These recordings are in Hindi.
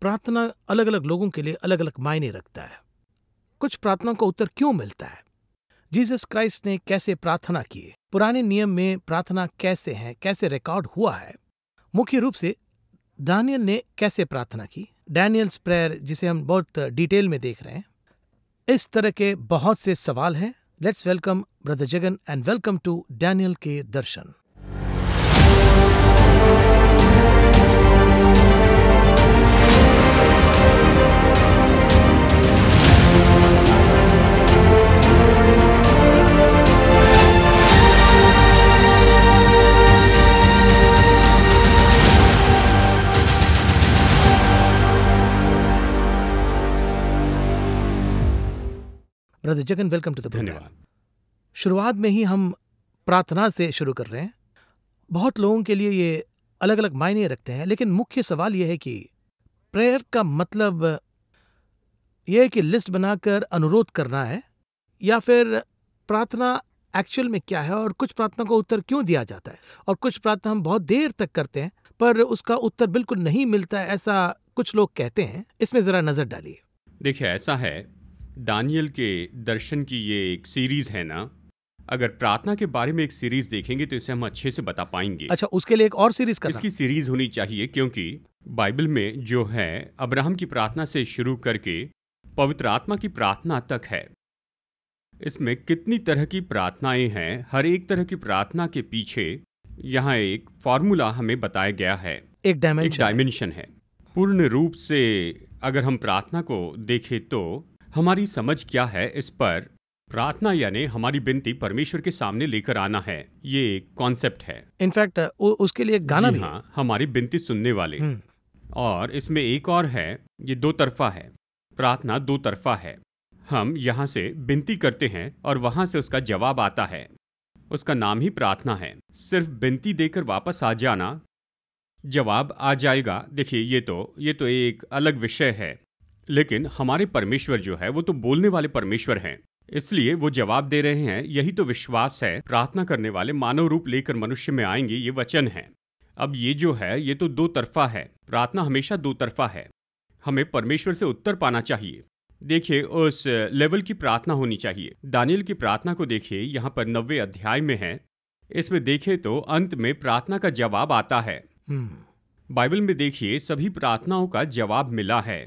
प्रार्थना अलग अलग लोगों के लिए अलग अलग मायने रखता है कुछ प्रार्थनाओं का उत्तर क्यों मिलता है जीसस क्राइस्ट ने कैसे प्रार्थना किए पुराने नियम में प्रार्थना कैसे हैं कैसे रिकॉर्ड हुआ है मुख्य रूप से डैनियल ने कैसे प्रार्थना की डैनियल्स प्रेयर जिसे हम बहुत डिटेल में देख रहे हैं इस तरह के बहुत से सवाल हैं let's welcome brother Jagan and welcome to Daniel के दर्शन ब्रदर जगन वेलकम टू धन्यवाद शुरुआत में ही हम प्रार्थना से शुरू कर रहे हैं बहुत लोगों के लिए ये अलग अलग मायने रखते हैं लेकिन मुख्य सवाल यह है कि प्रेयर का मतलब यह है कि लिस्ट बनाकर अनुरोध करना है या फिर प्रार्थना एक्चुअल में क्या है और कुछ प्रार्थना को उत्तर क्यों दिया जाता है और कुछ प्रार्थना हम बहुत देर तक करते हैं पर उसका उत्तर बिल्कुल नहीं मिलता ऐसा कुछ लोग कहते हैं इसमें ज़रा नज़र डालिए देखिए ऐसा है दानियल के दर्शन की ये एक सीरीज़ है ना अगर प्रार्थना के बारे में एक सीरीज़ देखेंगे तो इसे हम अच्छे से बता पाएंगे अच्छा उसके लिए एक और सीरीज़ करना इसकी सीरीज़ होनी चाहिए क्योंकि बाइबल में जो है अब्राहम की प्रार्थना से शुरू करके पवित्र आत्मा की प्रार्थना तक है इसमें कितनी तरह की प्रार्थनाएं हैं हर एक तरह की प्रार्थना के पीछे यहाँ एक फॉर्मूला हमें बताया गया है एक डायमेंशन है।, है पूर्ण रूप से अगर हम प्रार्थना को देखें तो हमारी समझ क्या है इस पर प्रार्थना यानी हमारी बिनती परमेश्वर के सामने लेकर आना है ये कॉन्सेप्ट है इनफैक्ट उसके लिए गाना भी हाँ हमारी बिनती सुनने वाले हम्म। और इसमें एक और है ये दो तरफा है प्रार्थना दो तरफा है हम यहाँ से बिनती करते हैं और वहां से उसका जवाब आता है उसका नाम ही प्रार्थना है सिर्फ बिनती देकर वापस आ जाना जवाब आ जाएगा देखिए ये तो ये तो एक अलग विषय है लेकिन हमारे परमेश्वर जो है वो तो बोलने वाले परमेश्वर हैं इसलिए वो जवाब दे रहे हैं यही तो विश्वास है प्रार्थना करने वाले मानव रूप लेकर मनुष्य में आएंगे ये वचन है अब ये जो है ये तो दो तरफा है प्रार्थना हमेशा दो तरफा है हमें परमेश्वर से उत्तर पाना चाहिए देखिए उस लेवल की प्रार्थना होनी चाहिए दानियल की प्रार्थना को देखिए यहाँ पर नब्बे अध्याय में है इसमें देखे तो अंत में प्रार्थना का जवाब आता है हम्म। बाइबल में देखिए सभी प्रार्थनाओं का जवाब मिला है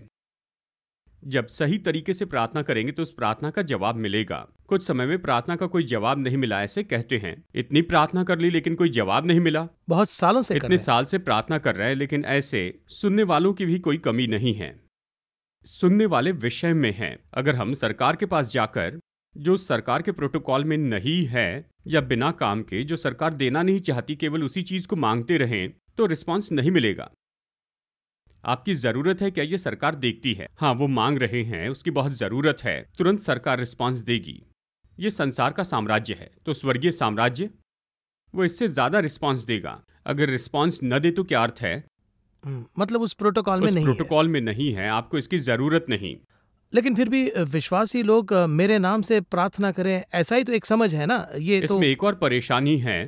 जब सही तरीके से प्रार्थना करेंगे तो उस प्रार्थना का जवाब मिलेगा कुछ समय में प्रार्थना का कोई जवाब नहीं मिला ऐसे कहते हैं इतनी प्रार्थना कर ली लेकिन कोई जवाब नहीं मिला बहुत सालों से इतने साल से प्रार्थना कर रहे हैं लेकिन ऐसे सुनने वालों की भी कोई कमी नहीं है सुनने वाले विषय में हैं अगर हम सरकार के पास जाकर जो सरकार के प्रोटोकॉल में नहीं है या बिना काम के जो सरकार देना नहीं चाहती केवल उसी चीज को मांगते रहें तो रिस्पॉन्स नहीं मिलेगा आपकी जरूरत है क्या ये सरकार देखती है हाँ वो मांग रहे हैं उसकी बहुत जरूरत है तुरंत सरकार रिस्पॉन्स देगी ये संसार का साम्राज्य है तो स्वर्गीय साम्राज्य वो इससे ज्यादा रिस्पॉन्स देगा अगर रिस्पॉन्स न दे तो क्या अर्थ है हम्म, मतलब उस प्रोटोकॉल में नहीं प्रोटोकॉल में नहीं है आपको इसकी जरूरत नहीं लेकिन फिर भी विश्वासी लोग मेरे नाम से प्रार्थना करें ऐसा ही तो एक समझ है ना ये तो इसमें तो... एक और परेशानी है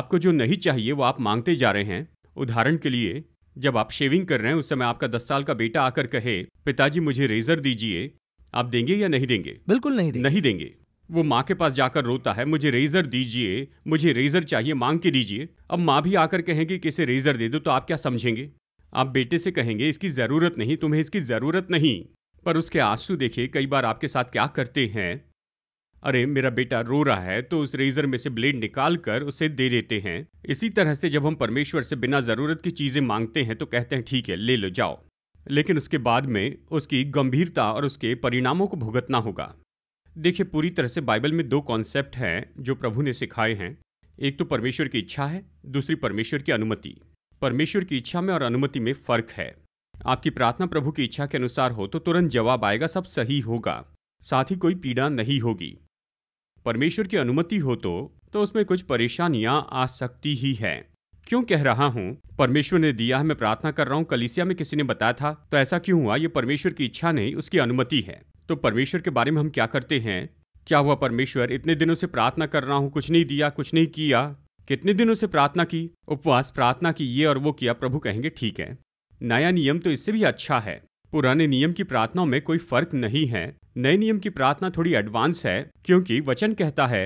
आपको जो नहीं चाहिए वो आप मांगते जा रहे हैं उदाहरण के लिए जब आप शेविंग कर रहे हैं उस समय आपका दस साल का बेटा आकर कहे पिताजी मुझे रेजर दीजिए आप देंगे या नहीं देंगे बिल्कुल नहीं देंगे नहीं देंगे वो माँ के पास जाकर रोता है मुझे रेजर दीजिए मुझे रेजर चाहिए मांग के दीजिए अब माँ भी आकर कहेंगे कि इसे रेजर दे दो तो आप क्या समझेंगे आप बेटे से कहेंगे इसकी ज़रूरत नहीं तुम्हें इसकी ज़रूरत नहीं पर उसके आंसू देखिए कई बार आपके साथ क्या करते हैं अरे मेरा बेटा रो रहा है तो उस रेजर में से ब्लेड निकाल कर उसे दे देते हैं इसी तरह से जब हम परमेश्वर से बिना ज़रूरत की चीज़ें मांगते हैं तो कहते हैं ठीक है ले लो जाओ लेकिन उसके बाद में उसकी गंभीरता और उसके परिणामों को भुगतना होगा देखिए पूरी तरह से बाइबल में दो कॉन्सेप्ट हैं जो प्रभु ने सिखाए हैं एक तो परमेश्वर की इच्छा है दूसरी परमेश्वर की अनुमति परमेश्वर की इच्छा में और अनुमति में फ़र्क है आपकी प्रार्थना प्रभु की इच्छा के अनुसार हो तो तुरंत जवाब आएगा सब सही होगा साथ ही कोई पीड़ा नहीं होगी परमेश्वर की अनुमति हो तो तो उसमें कुछ परेशानियां आ सकती ही है क्यों कह रहा हूँ परमेश्वर ने दिया है मैं प्रार्थना कर रहा हूँ कलिसिया में किसी ने बताया था तो ऐसा क्यों हुआ ये परमेश्वर की इच्छा नहीं उसकी अनुमति है तो परमेश्वर के बारे में हम क्या करते हैं क्या हुआ परमेश्वर इतने दिनों से प्रार्थना कर रहा हूँ कुछ नहीं दिया कुछ नहीं किया कितने दिनों से प्रार्थना की उपवास प्रार्थना की ये और वो किया प्रभु कहेंगे ठीक है नया नियम तो इससे भी अच्छा है पुराने नियम की प्रार्थनाओं में कोई फर्क नहीं है नए नियम की प्रार्थना थोड़ी एडवांस है क्योंकि वचन कहता है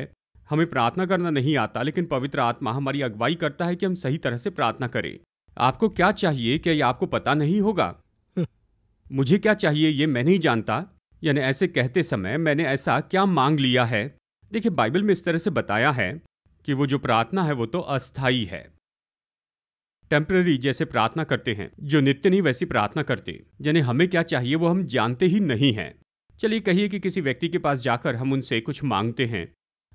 हमें प्रार्थना करना नहीं आता लेकिन पवित्र आत्मा हमारी अगुवाई करता है कि हम सही तरह से प्रार्थना करें आपको क्या चाहिए क्या ये आपको पता नहीं होगा हम्म। मुझे क्या चाहिए ये मैं नहीं जानता यानी ऐसे कहते समय मैंने ऐसा क्या मांग लिया है देखिए बाइबल में इस तरह से बताया है कि वो जो प्रार्थना है वो तो अस्थाई है टेम्पररी जैसे प्रार्थना करते हैं जो नित्य नहीं वैसी प्रार्थना करते यानी हमें क्या चाहिए वो हम जानते ही नहीं हैं चलिए कहिए कि किसी व्यक्ति के पास जाकर हम उनसे कुछ मांगते हैं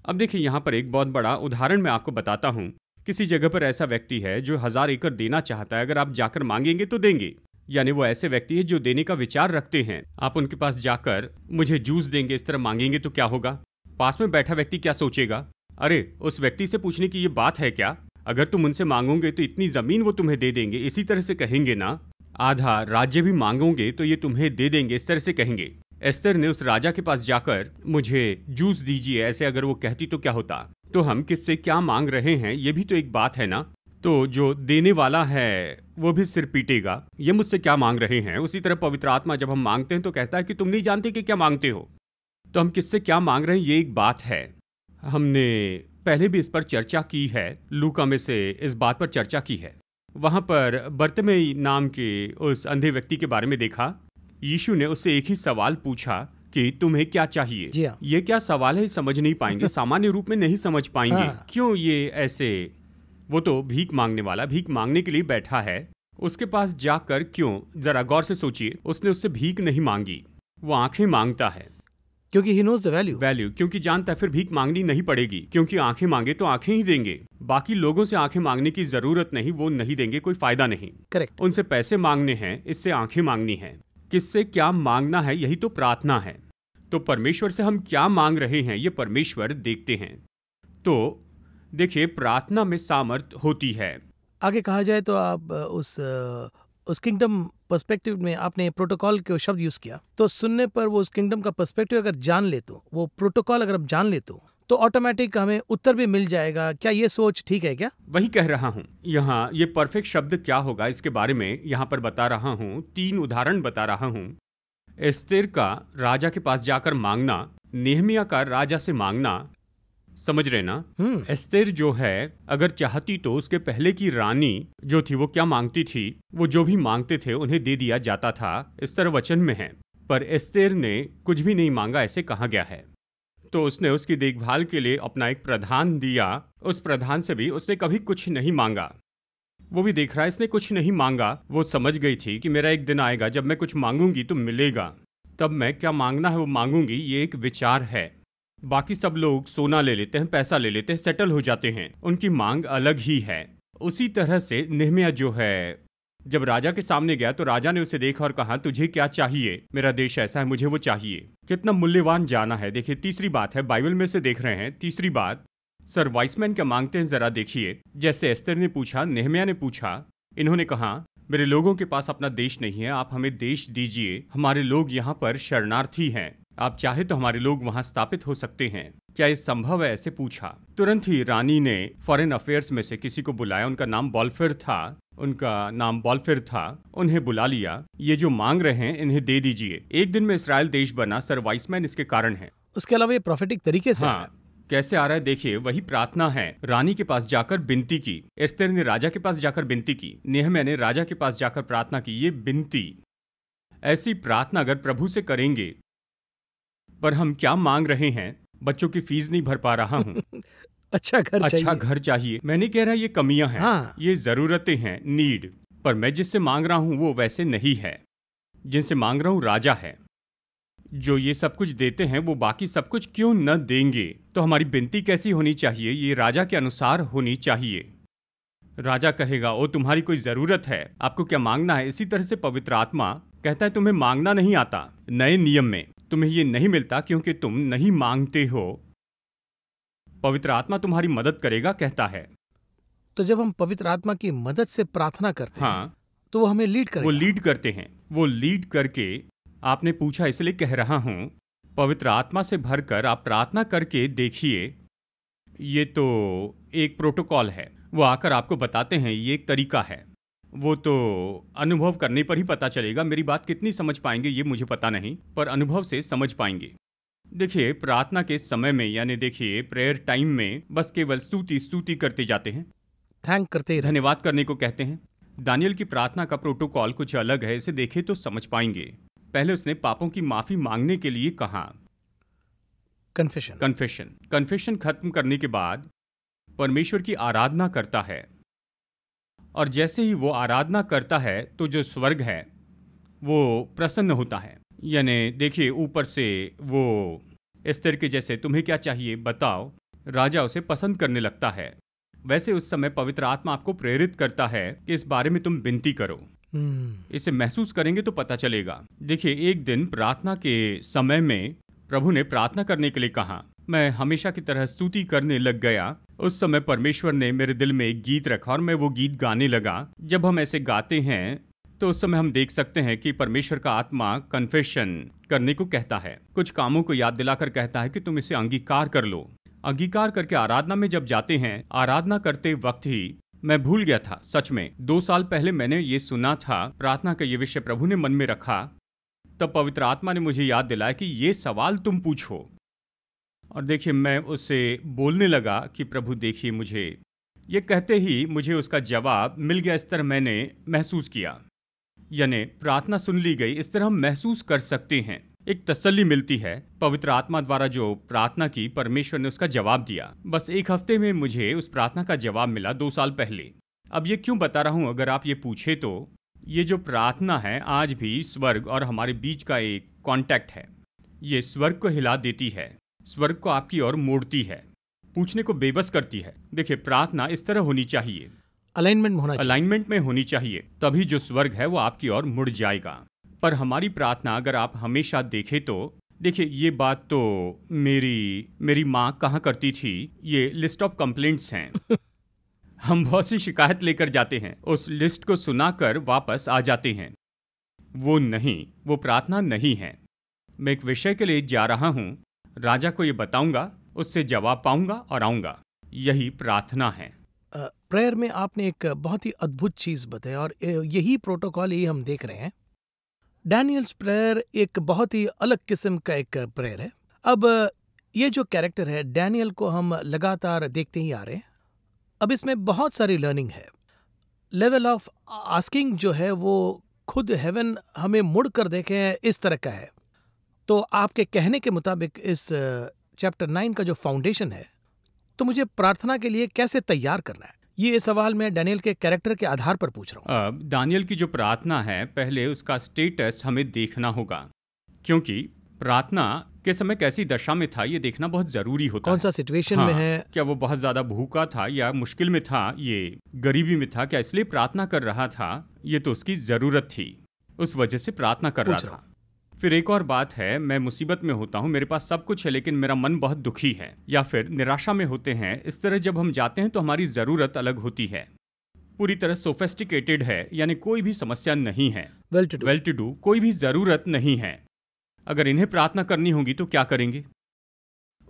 अब देखिए यहाँ पर एक बहुत बड़ा उदाहरण मैं आपको बताता हूँ किसी जगह पर ऐसा व्यक्ति है जो हज़ार एकड़ देना चाहता है अगर आप जाकर मांगेंगे तो देंगे यानी वो ऐसे व्यक्ति है जो देने का विचार रखते हैं आप उनके पास जाकर मुझे जूस देंगे इस तरह मांगेंगे तो क्या होगा पास में बैठा व्यक्ति क्या सोचेगा अरे उस व्यक्ति से पूछने की ये बात है क्या अगर तुम उनसे मांगोगे तो इतनी जमीन वो तुम्हें दे देंगे इसी तरह से कहेंगे ना आधा राज्य भी मांगोगे तो ये तुम्हें दे देंगे इस तरह से कहेंगे एस्तर ने उस राजा के पास जाकर मुझे जूस दीजिए ऐसे अगर वो कहती तो क्या होता तो हम किससे क्या मांग रहे हैं ये भी तो एक बात है ना तो जो देने वाला है वो भी सिर पीटेगा ये मुझसे क्या मांग रहे हैं उसी तरह पवित्र आत्मा जब हम मांगते हैं तो कहता है कि तुम नहीं जानते कि क्या मांगते हो तो हम किससे क्या मांग रहे हैं ये एक बात है हमने पहले भी इस पर चर्चा की है लूका में से इस बात पर चर्चा की है वहाँ पर बर्तमे नाम के उस अंधे व्यक्ति के बारे में देखा यीशु ने उससे एक ही सवाल पूछा कि तुम्हें क्या चाहिए हाँ। ये क्या सवाल है समझ नहीं पाएंगे सामान्य रूप में नहीं समझ पाएंगे हाँ। क्यों ये ऐसे वो तो भीख मांगने वाला भीख मांगने के लिए बैठा है उसके पास जाकर क्यों जरा गौर से सोचिए उसने उससे भीख नहीं मांगी वो आंखें मांगता है क्योंकि he knows the value value क्योंकि जानता है फिर भीख मांगनी नहीं पड़ेगी क्योंकि आंखें मांगे तो आंखें ही देंगे बाकी लोगों से आंखें मांगने की जरूरत नहीं वो नहीं देंगे कोई फायदा नहीं करेक्ट उनसे पैसे मांगने हैं इससे आंखें मांगनी है किससे क्या मांगना है यही तो प्रार्थना है तो परमेश्वर से हम क्या मांग रहे हैं ये परमेश्वर देखते हैं तो देखिए प्रार्थना में सामर्थ होती है आगे कहा जाए तो आप उस उस किंगडम पर्सपेक्टिव में आपने प्रोटोकॉल के शब्द यूज़ किया तो सुनने पर वो उस किंगडम का पर्सपेक्टिव अगर जान ले तो वो प्रोटोकॉल अगर आप जान ले तो तो ऑटोमेटिक हमें उत्तर भी मिल जाएगा क्या ये सोच ठीक है क्या वही कह रहा हूँ यहाँ ये परफेक्ट शब्द क्या होगा इसके बारे में यहाँ पर बता रहा हूँ तीन उदाहरण बता रहा हूँ स्थिर का राजा के पास जाकर मांगना नेहमिया का राजा से मांगना समझ रहे ना हम्म। एस्तेर जो है अगर चाहती तो उसके पहले की रानी जो थी वो क्या मांगती थी वो जो भी मांगते थे उन्हें दे दिया जाता था इस तरह वचन में है पर एस्तेर ने कुछ भी नहीं मांगा ऐसे कहा गया है तो उसने उसकी देखभाल के लिए अपना एक प्रधान दिया उस प्रधान से भी उसने कभी कुछ नहीं मांगा वो भी देख रहा है इसने कुछ नहीं मांगा वो समझ गई थी कि मेरा एक दिन आएगा जब मैं कुछ मांगूंगी तो मिलेगा तब मैं क्या मांगना है वो मांगूंगी ये एक विचार है बाकी सब लोग सोना ले लेते हैं पैसा ले लेते हैं सेटल हो जाते हैं उनकी मांग अलग ही है उसी तरह से नेहमिया जो है जब राजा के सामने गया तो राजा ने उसे देखा और कहा तुझे क्या चाहिए मेरा देश ऐसा है मुझे वो चाहिए कितना मूल्यवान जाना है देखिए तीसरी बात है बाइबल में से देख रहे हैं तीसरी बात सर वाइसमैन क्या मांगते हैं जरा देखिए जैसे एस्तर ने पूछा नेहमिया ने पूछा इन्होंने कहा मेरे लोगों के पास अपना देश नहीं है आप हमें देश दीजिए हमारे लोग यहाँ पर शरणार्थी हैं आप चाहे तो हमारे लोग वहाँ स्थापित हो सकते हैं क्या ये संभव है ऐसे पूछा तुरंत ही रानी ने फॉरेन अफेयर्स में से किसी को बुलाया उनका नाम बॉल्फिर था उनका नाम बॉल्फिर था उन्हें बुला लिया ये जो मांग रहे हैं इन्हें दे दीजिए एक दिन में इसराइल देश बना सर वाइसमैन इसके कारण है उसके अलावा ये प्रोफेटिक तरीके से हाँ, कैसे आ रहा है देखिए वही प्रार्थना है रानी के पास जाकर बिनती की एस्तर ने राजा के पास जाकर बिनती की नेहम्या ने राजा के पास जाकर प्रार्थना की ये बिनती ऐसी प्रार्थना अगर प्रभु से करेंगे पर हम क्या मांग रहे हैं बच्चों की फीस नहीं भर पा रहा हूँ अच्छा घर अच्छा चाहिए। घर चाहिए मैंने कह रहा ये कमियां हैं हाँ। ये जरूरतें हैं नीड पर मैं जिससे मांग रहा हूँ वो वैसे नहीं है जिनसे मांग रहा हूँ राजा है जो ये सब कुछ देते हैं वो बाकी सब कुछ क्यों न देंगे तो हमारी बिनती कैसी होनी चाहिए ये राजा के अनुसार होनी चाहिए राजा कहेगा ओ तुम्हारी कोई जरूरत है आपको क्या मांगना है इसी तरह से पवित्र आत्मा कहता है तुम्हें मांगना नहीं आता नए नियम में तुम्हें यह नहीं मिलता क्योंकि तुम नहीं मांगते हो पवित्र आत्मा तुम्हारी मदद करेगा कहता है तो जब हम पवित्र आत्मा की मदद से प्रार्थना करते हाँ, तो वो हमें लीड करेगा। वो लीड करते हैं वो लीड करके आपने पूछा इसलिए कह रहा हूं पवित्र आत्मा से भरकर आप प्रार्थना करके देखिए ये तो एक प्रोटोकॉल है वो आकर आपको बताते हैं ये एक तरीका है वो तो अनुभव करने पर ही पता चलेगा मेरी बात कितनी समझ पाएंगे ये मुझे पता नहीं पर अनुभव से समझ पाएंगे देखिए प्रार्थना के समय में यानी देखिए प्रेयर टाइम में बस केवल स्तुति स्तुति करते जाते हैं थैंक करते धन्यवाद करने को कहते हैं दानियल की प्रार्थना का प्रोटोकॉल कुछ अलग है इसे देखे तो समझ पाएंगे पहले उसने पापों की माफी मांगने के लिए कहा कन्फेशन कन्फेशन कन्फेशन खत्म करने के बाद परमेश्वर की आराधना करता है और जैसे ही वो आराधना करता है तो जो स्वर्ग है वो प्रसन्न होता है यानी देखिए ऊपर से वो स्तर के जैसे तुम्हें क्या चाहिए बताओ राजा उसे पसंद करने लगता है वैसे उस समय पवित्र आत्मा आपको प्रेरित करता है कि इस बारे में तुम विनती करो हम्म। इसे महसूस करेंगे तो पता चलेगा देखिए एक दिन प्रार्थना के समय में प्रभु ने प्रार्थना करने के लिए कहा मैं हमेशा की तरह स्तुति करने लग गया उस समय परमेश्वर ने मेरे दिल में एक गीत रखा और मैं वो गीत गाने लगा जब हम ऐसे गाते हैं तो उस समय हम देख सकते हैं कि परमेश्वर का आत्मा कन्फेशन करने को कहता है कुछ कामों को याद दिलाकर कहता है कि तुम इसे अंगीकार कर लो अंगीकार करके आराधना में जब जाते हैं आराधना करते वक्त ही मैं भूल गया था सच में दो साल पहले मैंने ये सुना था प्रार्थना का ये विषय प्रभु ने मन में रखा तब पवित्र आत्मा ने मुझे याद दिलाया कि ये सवाल तुम पूछो और देखिए मैं उससे बोलने लगा कि प्रभु देखिए मुझे ये कहते ही मुझे उसका जवाब मिल गया इस तरह मैंने महसूस किया यानी प्रार्थना सुन ली गई इस तरह हम महसूस कर सकते हैं एक तसल्ली मिलती है पवित्र आत्मा द्वारा जो प्रार्थना की परमेश्वर ने उसका जवाब दिया बस एक हफ्ते में मुझे उस प्रार्थना का जवाब मिला दो साल पहले अब ये क्यों बता रहा हूँ अगर आप ये पूछे तो ये जो प्रार्थना है आज भी स्वर्ग और हमारे बीच का एक कॉन्टैक्ट है ये स्वर्ग को हिला देती है स्वर्ग को आपकी ओर मोड़ती है पूछने को बेबस करती है देखिए प्रार्थना इस तरह होनी चाहिए अलाइनमेंट होना अलाइनमेंट में होनी चाहिए तभी जो स्वर्ग है वो आपकी ओर मुड़ जाएगा पर हमारी प्रार्थना अगर आप हमेशा देखें तो देखिए ये बात तो मेरी मेरी माँ कहाँ करती थी ये लिस्ट ऑफ कंप्लेंट्स हैं हम बहुत सी शिकायत लेकर जाते हैं उस लिस्ट को सुनाकर वापस आ जाते हैं वो नहीं वो प्रार्थना नहीं है मैं एक विषय के लिए जा रहा हूँ राजा को ये बताऊंगा उससे जवाब पाऊंगा और आऊंगा यही प्रार्थना है प्रेयर में आपने एक बहुत ही अद्भुत चीज बताई और यही प्रोटोकॉल ही हम देख रहे हैं डैनियल्स प्रेयर एक बहुत ही अलग किस्म का एक प्रेयर है अब ये जो कैरेक्टर है डैनियल को हम लगातार देखते ही आ रहे हैं अब इसमें बहुत सारी लर्निंग है लेवल ऑफ आस्किंग जो है वो खुद हेवन हमें मुड़ कर देखे इस तरह का है तो आपके कहने के मुताबिक इस चैप्टर नाइन का जो फाउंडेशन है तो मुझे प्रार्थना के लिए कैसे तैयार करना है ये सवाल मैं डैनियल के कैरेक्टर के आधार पर पूछ रहा हूँ डैनियल की जो प्रार्थना है पहले उसका स्टेटस हमें देखना होगा क्योंकि प्रार्थना के समय कैसी दशा में था ये देखना बहुत जरूरी होता कौन सा सिचुएशन हाँ, में है क्या वो बहुत ज्यादा भूखा था या मुश्किल में था ये गरीबी में था क्या इसलिए प्रार्थना कर रहा था ये तो उसकी जरूरत थी उस वजह से प्रार्थना कर रहा था फिर एक और बात है मैं मुसीबत में होता हूँ मेरे पास सब कुछ है लेकिन मेरा मन बहुत दुखी है या फिर निराशा में होते हैं इस तरह जब हम जाते हैं तो हमारी ज़रूरत अलग होती है पूरी तरह सोफेस्टिकेटेड है यानी कोई भी समस्या नहीं है वेल टू डू कोई भी ज़रूरत नहीं है अगर इन्हें प्रार्थना करनी होगी तो क्या करेंगे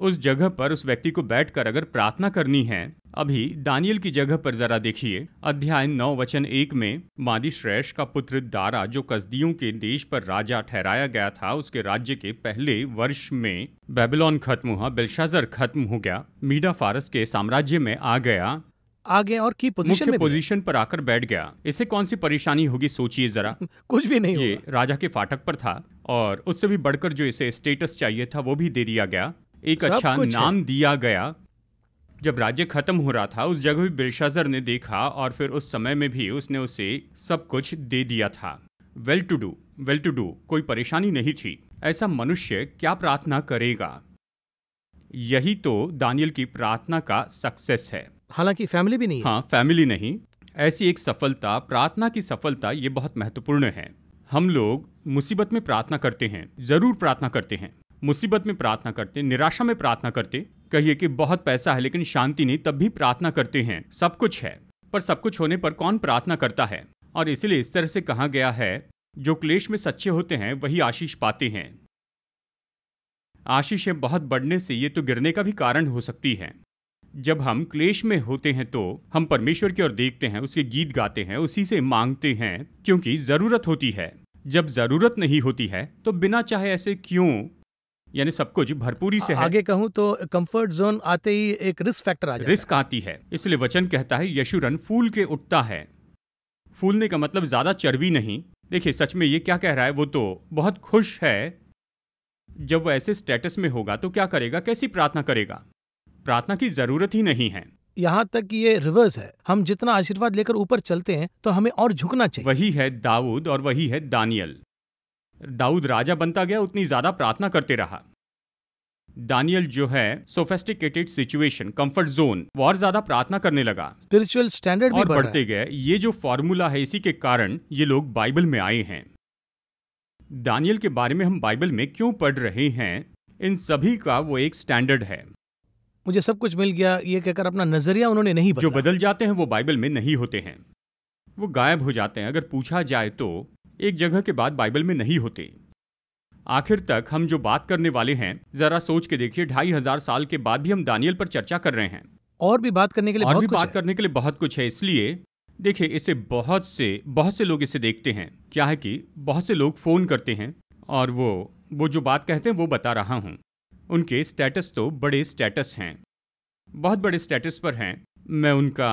उस जगह पर उस व्यक्ति को बैठकर अगर प्रार्थना करनी है अभी दानियल की जगह पर जरा देखिए अध्याय नौ वचन एक में मादी श्रेष्ठ का पुत्र दारा जो कसदियों के देश पर राजा ठहराया गया था उसके राज्य के पहले वर्ष में बेबीलोन खत्म हुआ बेलशाजर खत्म हो गया मीडा फारस के साम्राज्य में आ गया आ गया और की पोजीशन में पोजीशन पर आकर बैठ गया इसे कौन सी परेशानी होगी सोचिए जरा कुछ भी नहीं ये राजा के फाटक पर था और उससे भी बढ़कर जो इसे स्टेटस चाहिए था वो भी दे दिया गया एक अच्छा नाम दिया गया जब राज्य खत्म हो रहा था उस जगह भी बिरशाजर ने देखा और फिर उस समय में भी उसने उसे सब कुछ दे दिया था well to do well to do कोई परेशानी नहीं थी ऐसा मनुष्य क्या प्रार्थना करेगा यही तो दानियल की प्रार्थना का सक्सेस है हालांकि फैमिली भी नहीं हाँ फैमिली नहीं ऐसी एक सफलता प्रार्थना की सफलता ये बहुत महत्वपूर्ण है हम लोग मुसीबत में प्रार्थना करते हैं जरूर प्रार्थना करते हैं मुसीबत में प्रार्थना करते निराशा में प्रार्थना करते कहिए कि बहुत पैसा है लेकिन शांति नहीं तब भी प्रार्थना करते हैं सब कुछ है पर सब कुछ होने पर कौन प्रार्थना करता है और इसलिए इस तरह से कहा गया है जो क्लेश में सच्चे होते हैं वही आशीष पाते हैं आशीषें बहुत बढ़ने से ये तो गिरने का भी कारण हो सकती है जब हम क्लेश में होते हैं तो हम परमेश्वर की ओर देखते हैं उसके गीत गाते हैं उसी से मांगते हैं क्योंकि ज़रूरत होती है जब ज़रूरत नहीं होती है तो बिना चाहे ऐसे क्यों यानी सब कुछ भरपूरी से है आगे कहूं तो कंफर्ट जोन आते ही एक रिस्क फैक्टर आ जाता रिस्क आती है इसलिए वचन कहता है यशुरन फूल के उठता है फूलने का मतलब ज़्यादा चर्बी नहीं देखिए सच में ये क्या कह रहा है वो तो बहुत खुश है जब वो ऐसे स्टेटस में होगा तो क्या करेगा कैसी प्रार्थना करेगा प्रार्थना की ज़रूरत ही नहीं है यहाँ तक कि ये रिवर्स है हम जितना आशीर्वाद लेकर ऊपर चलते हैं तो हमें और झुकना चाहिए वही है दाऊद और वही है दानियल दाऊद राजा बनता गया उतनी ज़्यादा प्रार्थना करते रहा डानियल जो है सोफेस्टिकेटेड सिचुएशन कंफर्ट जोन और ज्यादा प्रार्थना करने लगा स्पिरिचुअल स्टैंडर्ड और बढ़ते गए ये जो फॉर्मूला है इसी के कारण ये लोग बाइबल में आए हैं डानियल के बारे में हम बाइबल में क्यों पढ़ रहे हैं इन सभी का वो एक स्टैंडर्ड है मुझे सब कुछ मिल गया ये कहकर अपना नजरिया उन्होंने नहीं बदला। जो बदल जाते हैं वो बाइबल में नहीं होते हैं वो गायब हो जाते हैं अगर पूछा जाए तो एक जगह के बाद बाइबल में नहीं होते आखिर तक हम जो बात करने वाले हैं जरा सोच के देखिए ढाई हजार साल के बाद भी हम दानियल पर चर्चा कर रहे हैं और भी बात करने के लिए और बहुत भी बात करने के लिए बहुत कुछ है इसलिए देखिए इसे बहुत से बहुत से लोग इसे देखते हैं क्या है कि बहुत से लोग फ़ोन करते हैं और वो वो जो बात कहते हैं वो बता रहा हूँ उनके स्टेटस तो बड़े स्टेटस हैं बहुत बड़े स्टेटस पर हैं मैं उनका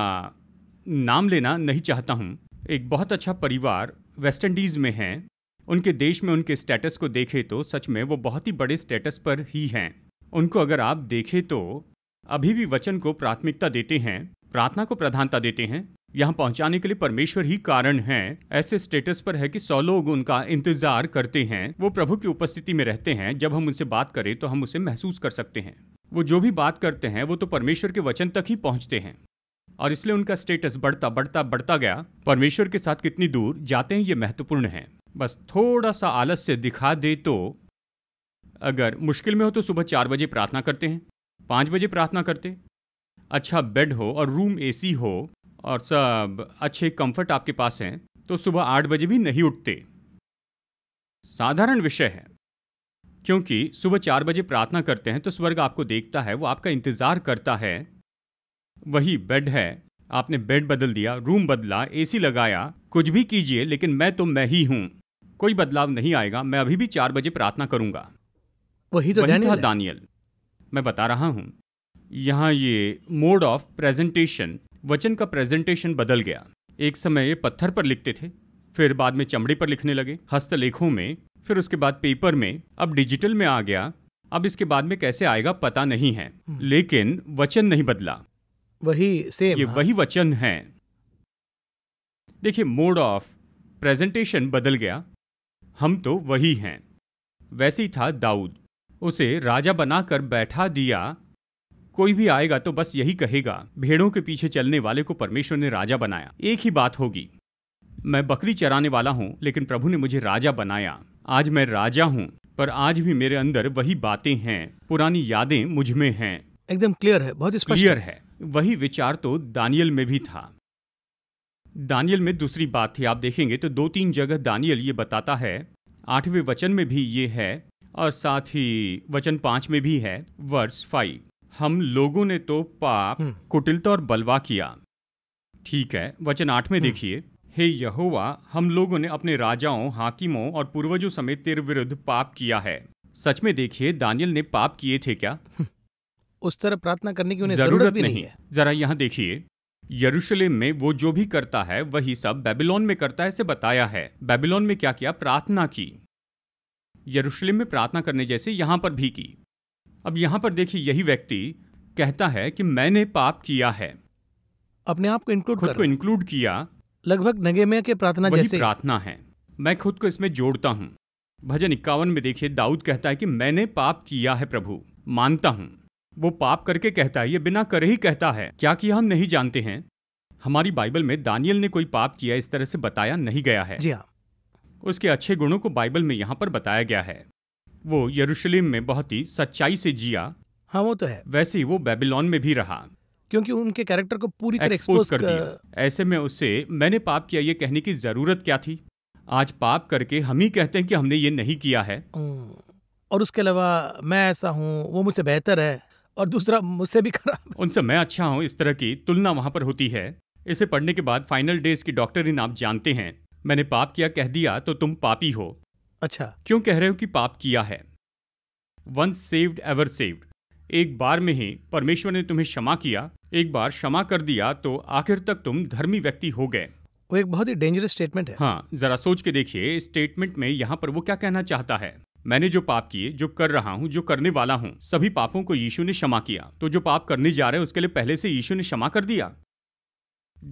नाम लेना नहीं चाहता हूँ एक बहुत अच्छा परिवार वेस्ट इंडीज़ में हैं उनके देश में उनके स्टेटस को देखें तो सच में वो बहुत ही बड़े स्टेटस पर ही हैं उनको अगर आप देखें तो अभी भी वचन को प्राथमिकता देते हैं प्रार्थना को प्रधानता देते हैं यहाँ पहुँचाने के लिए परमेश्वर ही कारण है ऐसे स्टेटस पर है कि सौ लोग उनका इंतजार करते हैं वो प्रभु की उपस्थिति में रहते हैं जब हम उनसे बात करें तो हम उसे महसूस कर सकते हैं वो जो भी बात करते हैं वो तो परमेश्वर के वचन तक ही पहुँचते हैं और इसलिए उनका स्टेटस बढ़ता बढ़ता बढ़ता गया परमेश्वर के साथ कितनी दूर जाते हैं ये महत्वपूर्ण है बस थोड़ा सा आलस से दिखा दे तो अगर मुश्किल में हो तो सुबह चार बजे प्रार्थना करते हैं पाँच बजे प्रार्थना करते अच्छा बेड हो और रूम ए हो और सब अच्छे कंफर्ट आपके पास हैं तो सुबह आठ बजे भी नहीं उठते साधारण विषय है क्योंकि सुबह चार बजे प्रार्थना करते हैं तो स्वर्ग आपको देखता है वो आपका इंतज़ार करता है वही बेड है आपने बेड बदल दिया रूम बदला एसी लगाया कुछ भी कीजिए लेकिन मैं तो मैं ही हूँ कोई बदलाव नहीं आएगा मैं अभी भी चार बजे प्रार्थना करूंगा वही तो वही था दानियल मैं बता रहा हूं यहां ये मोड ऑफ प्रेजेंटेशन वचन का प्रेजेंटेशन बदल गया एक समय ये पत्थर पर लिखते थे फिर बाद में चमड़े पर लिखने लगे हस्तलेखों में फिर उसके बाद पेपर में अब डिजिटल में आ गया अब इसके बाद में कैसे आएगा पता नहीं है हम्म। लेकिन वचन नहीं बदला वही सेम ये हाँ। वही वचन है देखिए मोड ऑफ प्रेजेंटेशन बदल गया हम तो वही हैं वैसे ही था दाऊद उसे राजा बनाकर बैठा दिया कोई भी आएगा तो बस यही कहेगा भेड़ों के पीछे चलने वाले को परमेश्वर ने राजा बनाया एक ही बात होगी मैं बकरी चराने वाला हूं लेकिन प्रभु ने मुझे राजा बनाया आज मैं राजा हूं पर आज भी मेरे अंदर वही बातें हैं पुरानी यादें मुझ में हैं एकदम क्लियर है बहुत स्पष्ट क्लियर है वही विचार तो दानियल में भी था दानियल में दूसरी बात थी आप देखेंगे तो दो तीन जगह दानियल ये बताता है आठवें वचन में भी ये है और साथ ही वचन पांच में भी है वर्स फाइव हम लोगों ने तो पाप हम्म। कुटिलता और बलवा किया ठीक है वचन आठ में हम्म। देखिए हे यहोवा हम लोगों ने अपने राजाओं हाकिमों और पूर्वजों समेत तेरे विरुद्ध पाप किया है सच में देखिए दानियल ने पाप किए थे क्या हम्म। उस तरह प्रार्थना करने की उन्हें जरूरत, जरूरत भी नहीं है जरा यहाँ देखिए यरूशलेम में वो जो भी करता है वही सब बेबीलोन में करता है से बताया है बेबीलोन में क्या किया प्रार्थना की यरूशलेम में प्रार्थना करने जैसे यहां पर भी की अब यहां पर देखिए यही व्यक्ति कहता है कि मैंने पाप किया है अपने आप को इंक्लूड खुद को इंक्लूड किया लगभग नगेमया के प्रार्थना जैसे प्रार्थना है मैं खुद को इसमें जोड़ता हूँ भजन इक्यावन में देखिए दाऊद कहता है कि मैंने पाप किया है प्रभु मानता हूं वो पाप करके कहता है ये बिना करे ही कहता है क्या कि हम नहीं जानते हैं हमारी बाइबल में दानियल ने कोई पाप किया इस तरह से बताया नहीं गया है जी हाँ उसके अच्छे गुणों को बाइबल में यहाँ पर बताया गया है वो यरूशलेम में बहुत ही सच्चाई से जिया हाँ वो तो है वैसे ही वो बेबीलोन में भी रहा क्योंकि उनके कैरेक्टर को पूरी तरह एक्सपोज कर दिया ऐसे में उसे मैंने पाप किया ये कहने की जरूरत क्या थी आज पाप करके हम ही कहते हैं कि हमने ये नहीं किया है हम्म। और उसके अलावा मैं ऐसा हूँ वो मुझसे बेहतर है और दूसरा मुझसे भी खराब उनसे मैं अच्छा हूँ इस तरह की तुलना वहाँ पर होती है इसे पढ़ने के बाद फाइनल डेज की डॉक्टर इन आप जानते हैं मैंने पाप किया कह दिया तो तुम पापी हो अच्छा क्यों कह रहे हो कि पाप किया है वंस सेव्ड एवर सेव्ड एक बार में ही परमेश्वर ने तुम्हें क्षमा किया एक बार क्षमा कर दिया तो आखिर तक तुम धर्मी व्यक्ति हो गए वो एक बहुत ही डेंजरस स्टेटमेंट है हाँ जरा सोच के देखिए स्टेटमेंट में यहाँ पर वो क्या कहना चाहता है मैंने जो पाप किए जो कर रहा हूँ जो करने वाला हूँ सभी पापों को यीशु ने क्षमा किया तो जो पाप करने जा रहे हैं उसके लिए पहले से यीशु ने क्षमा कर दिया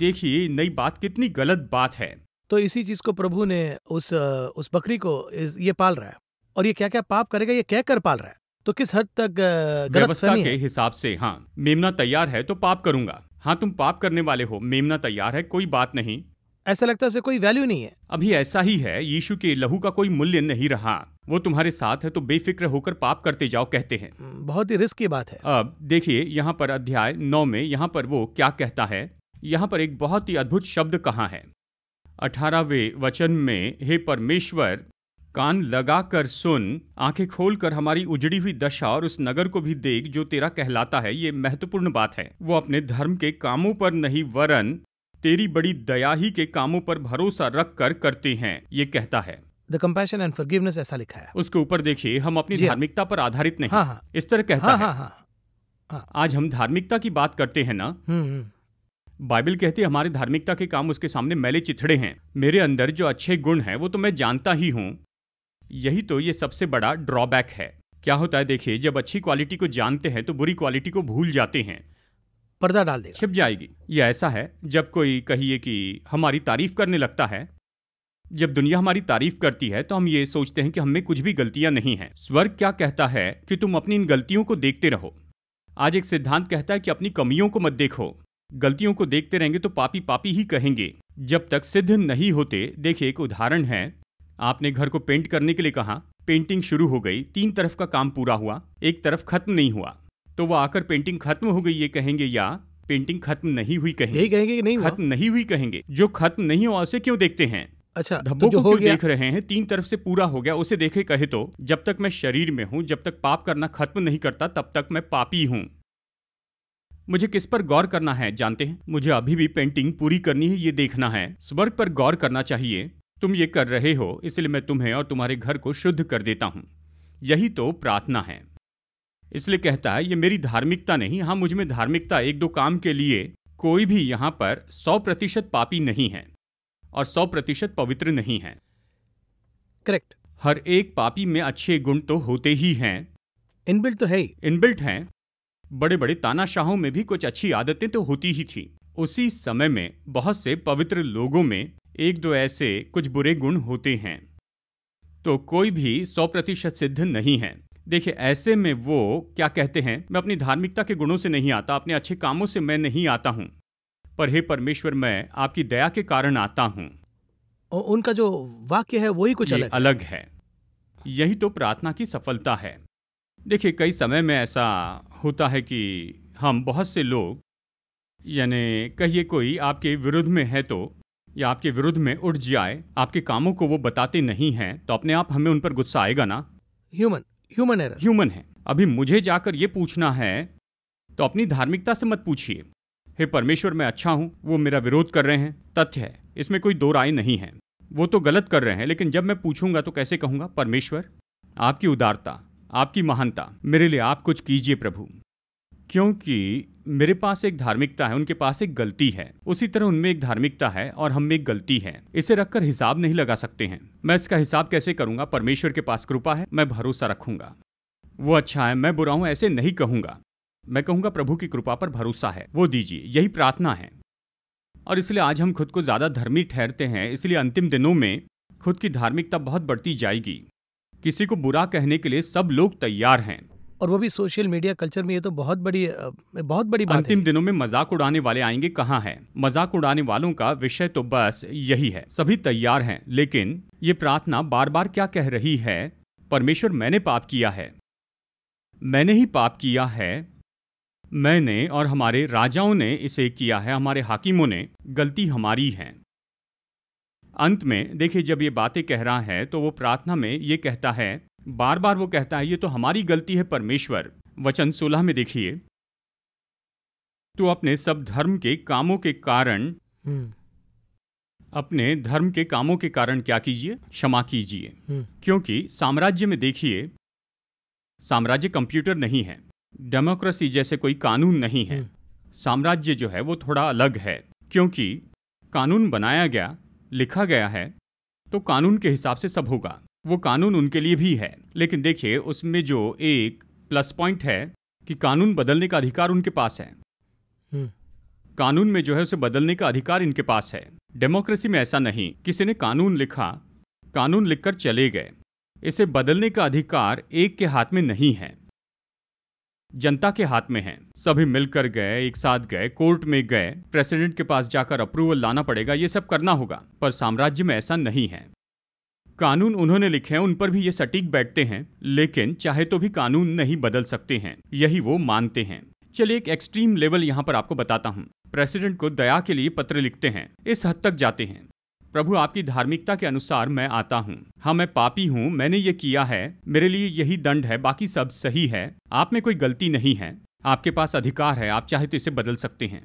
देखिए नई बात कितनी गलत बात है तो इसी चीज को प्रभु ने उस उस बकरी को इस, ये पाल रहा है और ये क्या क्या पाप करेगा ये क्या कर पाल रहा है तो किस हद तक व्यवस्था के हिसाब से हाँ मेमना तैयार है तो पाप करूंगा हाँ तुम पाप करने वाले हो मेमना तैयार है कोई बात नहीं ऐसा लगता है उसे कोई वैल्यू नहीं है अभी ऐसा ही है यीशु के लहू का कोई मूल्य नहीं रहा वो तुम्हारे साथ है तो बेफिक्र होकर पाप करते जाओ कहते हैं हम्म, बहुत ही रिस्क की बात है अब देखिए यहाँ पर अध्याय नौ में यहाँ पर वो क्या कहता है यहाँ पर एक बहुत ही अद्भुत शब्द कहाँ है अठारहवे वचन में हे परमेश्वर कान लगा कर सुन आंखें खोल कर हमारी उजड़ी हुई दशा और उस नगर को भी देख जो तेरा कहलाता है ये महत्वपूर्ण बात है वो अपने धर्म के कामों पर नहीं वरन तेरी बड़ी दया ही के कामों पर भरोसा रख कर करते हैं ये कहता है द कम्पेशन एंड फॉरगिवनेस ऐसा लिखा है उसके ऊपर देखिए हम अपनी हाँ। धार्मिकता पर आधारित नहीं हाँ, हाँ, इस तरह कहता हाँ, है हाँ, हाँ, हाँ, आज हम धार्मिकता की बात करते हैं ना हम्म, हम्म। बाइबल कहती है हमारे धार्मिकता के काम उसके सामने मैले चिथड़े हैं मेरे अंदर जो अच्छे गुण हैं वो तो मैं जानता ही हूँ यही तो ये सबसे बड़ा ड्रॉबैक है क्या होता है देखिए जब अच्छी क्वालिटी को जानते हैं तो बुरी क्वालिटी को भूल जाते हैं पर्दा डाल दे छिप जाएगी यह ऐसा है जब कोई कहिए कि हमारी तारीफ करने लगता है जब दुनिया हमारी तारीफ करती है तो हम ये सोचते हैं कि हमें कुछ भी गलतियां नहीं हैं स्वर्ग क्या कहता है कि तुम अपनी इन गलतियों को देखते रहो आज एक सिद्धांत कहता है कि अपनी कमियों को मत देखो गलतियों को देखते रहेंगे तो पापी पापी ही कहेंगे जब तक सिद्ध नहीं होते देखिए एक उदाहरण है आपने घर को पेंट करने के लिए कहा पेंटिंग शुरू हो गई तीन तरफ का काम पूरा हुआ एक तरफ खत्म नहीं हुआ तो वो आकर पेंटिंग खत्म हो गई ये कहेंगे या पेंटिंग खत्म नहीं हुई कहेंगे यही कहेंगे कि नहीं खत्म नहीं हुई कहेंगे जो खत्म नहीं हुआ उसे क्यों देखते हैं अच्छा तो धब्बों तो को क्यों देख रहे हैं तीन तरफ से पूरा हो गया उसे देखे कहे तो जब तक मैं शरीर में हूं जब तक पाप करना खत्म नहीं करता तब तक मैं पापी हूं मुझे किस पर गौर करना है जानते हैं मुझे अभी भी पेंटिंग पूरी करनी है ये देखना है स्वर्ग पर गौर करना चाहिए तुम ये कर रहे हो इसलिए मैं तुम्हें और तुम्हारे घर को शुद्ध कर देता हूँ यही तो प्रार्थना है इसलिए कहता है ये मेरी धार्मिकता नहीं हाँ मुझ में धार्मिकता एक दो काम के लिए कोई भी यहाँ पर सौ प्रतिशत पापी नहीं है और सौ प्रतिशत पवित्र नहीं है करेक्ट हर एक पापी में अच्छे गुण तो होते ही हैं इनबिल्ट तो है ही इनबिल्ट हैं बड़े बड़े तानाशाहों में भी कुछ अच्छी आदतें तो होती ही थी उसी समय में बहुत से पवित्र लोगों में एक दो ऐसे कुछ बुरे गुण होते हैं तो कोई भी सौ प्रतिशत सिद्ध नहीं है देखिए ऐसे में वो क्या कहते हैं मैं अपनी धार्मिकता के गुणों से नहीं आता अपने अच्छे कामों से मैं नहीं आता हूं पर हे परमेश्वर मैं आपकी दया के कारण आता हूं उनका जो वाक्य है वही कुछ अलग अलग है यही तो प्रार्थना की सफलता है देखिए कई समय में ऐसा होता है कि हम बहुत से लोग यानी कहिए कोई आपके विरुद्ध में है तो या आपके विरुद्ध में उठ जाए आपके कामों को वो बताते नहीं हैं तो अपने आप हमें उन पर गुस्सा आएगा ना ह्यूमन ह्यूमन एरर ह्यूमन है अभी मुझे जाकर ये पूछना है तो अपनी धार्मिकता से मत पूछिए हे परमेश्वर मैं अच्छा हूँ वो मेरा विरोध कर रहे हैं तथ्य है इसमें कोई दो राय नहीं है वो तो गलत कर रहे हैं लेकिन जब मैं पूछूंगा तो कैसे कहूँगा परमेश्वर आपकी उदारता आपकी महानता मेरे लिए आप कुछ कीजिए प्रभु क्योंकि मेरे पास एक धार्मिकता है उनके पास एक गलती है उसी तरह उनमें एक धार्मिकता है और हम में एक गलती है इसे रखकर हिसाब नहीं लगा सकते हैं मैं इसका हिसाब कैसे करूंगा परमेश्वर के पास कृपा है मैं भरोसा रखूंगा वो अच्छा है मैं बुरा हूं ऐसे नहीं कहूंगा मैं कहूंगा प्रभु की कृपा पर भरोसा है वो दीजिए यही प्रार्थना है और इसलिए आज हम खुद को ज्यादा धर्मी ठहरते हैं इसलिए अंतिम दिनों में खुद की धार्मिकता बहुत बढ़ती जाएगी किसी को बुरा कहने के लिए सब लोग तैयार हैं और वो भी सोशल मीडिया कल्चर में ये तो बहुत बड़ी बहुत बड़ी बात अंतिम दिनों में मजाक उड़ाने वाले आएंगे कहाँ है मजाक उड़ाने वालों का विषय तो बस यही है सभी तैयार हैं लेकिन ये प्रार्थना बार बार क्या कह रही है परमेश्वर मैंने पाप किया है मैंने ही पाप किया है मैंने और हमारे राजाओं ने इसे किया है हमारे हाकिमों ने गलती हमारी है अंत में देखिए जब ये बातें कह रहा है तो वो प्रार्थना में ये कहता है बार बार वो कहता है ये तो हमारी गलती है परमेश्वर वचन सोलह में देखिए तो अपने सब धर्म के कामों के कारण हम्म। अपने धर्म के कामों के कारण क्या कीजिए क्षमा कीजिए हम्म। क्योंकि साम्राज्य में देखिए साम्राज्य कंप्यूटर नहीं है डेमोक्रेसी जैसे कोई कानून नहीं है हम्म। साम्राज्य जो है वो थोड़ा अलग है क्योंकि कानून बनाया गया लिखा गया है तो कानून के हिसाब से सब होगा वो कानून उनके लिए भी है लेकिन देखिए उसमें जो एक प्लस पॉइंट है कि कानून बदलने का अधिकार उनके पास है हम्म। कानून में जो है उसे बदलने का अधिकार इनके पास है डेमोक्रेसी में ऐसा नहीं किसी ने कानून लिखा कानून लिखकर चले गए इसे बदलने का अधिकार एक के हाथ में नहीं है जनता के हाथ में है सभी मिलकर गए एक साथ गए कोर्ट में गए प्रेसिडेंट के पास जाकर अप्रूवल लाना पड़ेगा ये सब करना होगा पर साम्राज्य में ऐसा नहीं है कानून उन्होंने लिखे हैं उन पर भी ये सटीक बैठते हैं लेकिन चाहे तो भी कानून नहीं बदल सकते हैं यही वो मानते हैं चलिए एक एक्सट्रीम लेवल यहाँ पर आपको बताता हूँ प्रेसिडेंट को दया के लिए पत्र लिखते हैं इस हद तक जाते हैं प्रभु आपकी धार्मिकता के अनुसार मैं आता हूँ हाँ मैं पापी हूँ मैंने ये किया है मेरे लिए यही दंड है बाकी सब सही है आप में कोई गलती नहीं है आपके पास अधिकार है आप चाहे तो इसे बदल सकते हैं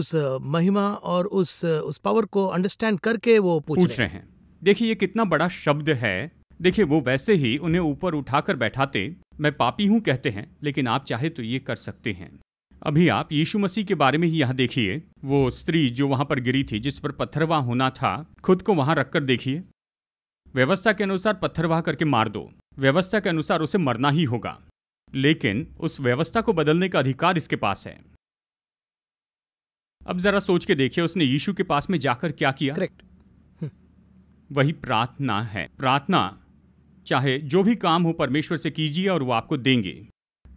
उस महिमा और उस उस पावर को अंडरस्टैंड करके वो पूछ, पूछ रहे हैं देखिए ये कितना बड़ा शब्द है देखिए वो वैसे ही उन्हें ऊपर उठाकर बैठाते मैं पापी हूं कहते हैं लेकिन आप चाहे तो ये कर सकते हैं अभी आप यीशु मसीह के बारे में ही यहाँ देखिए वो स्त्री जो वहां पर गिरी थी जिस पर पत्थरवाह होना था खुद को वहां रखकर देखिए व्यवस्था के अनुसार पत्थरवाह करके मार दो व्यवस्था के अनुसार उसे मरना ही होगा लेकिन उस व्यवस्था को बदलने का अधिकार इसके पास है अब जरा सोच के देखिए उसने यीशु के पास में जाकर क्या किया Correct. वही प्रार्थना है प्रार्थना चाहे जो भी काम हो परमेश्वर से कीजिए और वो आपको देंगे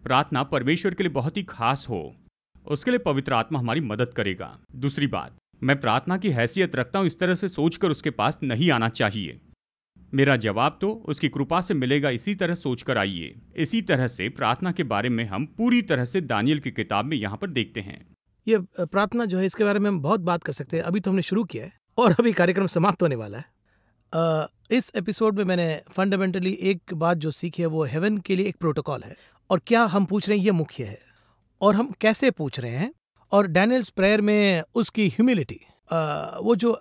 प्रार्थना परमेश्वर के लिए बहुत ही खास हो उसके लिए पवित्र आत्मा हमारी मदद करेगा दूसरी बात मैं प्रार्थना की हैसियत रखता हूँ इस तरह से सोचकर उसके पास नहीं आना चाहिए मेरा जवाब तो उसकी कृपा से मिलेगा इसी तरह सोचकर आइए इसी तरह से प्रार्थना के बारे में हम पूरी तरह से दानियल की किताब में यहाँ पर देखते हैं ये प्रार्थना जो है इसके बारे में हम बहुत बात कर सकते हैं अभी तो हमने शुरू किया है और अभी कार्यक्रम समाप्त होने वाला है इस एपिसोड में मैंने फंडामेंटली एक बात जो सीखी है वो हेवन के लिए एक प्रोटोकॉल है और क्या हम पूछ रहे हैं ये मुख्य है और हम कैसे पूछ रहे हैं और डैनियल्स प्रेयर में उसकी ह्यूमिलिटी वो जो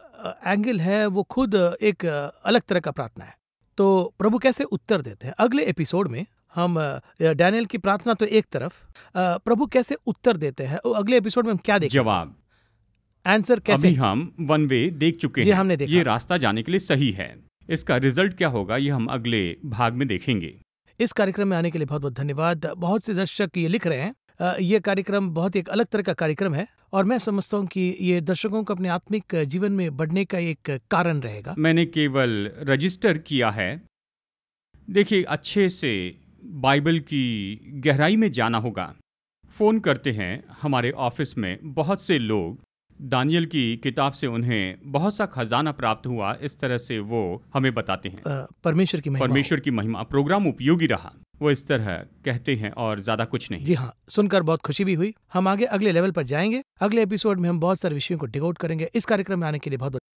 एंगल है वो खुद एक अलग तरह का प्रार्थना है तो प्रभु कैसे उत्तर देते हैं अगले एपिसोड में हम डैनियल की प्रार्थना तो एक तरफ प्रभु कैसे उत्तर देते हैं अगले एपिसोड में हम क्या देखें जवाब आंसर कैसे अभी हम वन वे देख चुके हैं हमने देखा। ये रास्ता जाने के लिए सही है इसका रिजल्ट क्या होगा ये हम अगले भाग में देखेंगे इस कार्यक्रम में आने के लिए बहुत बहुत धन्यवाद बहुत से दर्शक ये लिख रहे हैं ये कार्यक्रम बहुत एक अलग तरह का कार्यक्रम है और मैं समझता हूँ कि ये दर्शकों को अपने आत्मिक जीवन में बढ़ने का एक कारण रहेगा मैंने केवल रजिस्टर किया है देखिए अच्छे से बाइबल की गहराई में जाना होगा फ़ोन करते हैं हमारे ऑफिस में बहुत से लोग दानियल की किताब से उन्हें बहुत सा खजाना प्राप्त हुआ इस तरह से वो हमें बताते हैं परमेश्वर की महिमा परमेश्वर की महिमा प्रोग्राम उपयोगी रहा वो इस तरह कहते हैं और ज्यादा कुछ नहीं जी हाँ सुनकर बहुत खुशी भी हुई हम आगे अगले लेवल पर जाएंगे अगले एपिसोड में हम बहुत सारे विषयों को डिगोट करेंगे इस कार्यक्रम में आने के लिए बहुत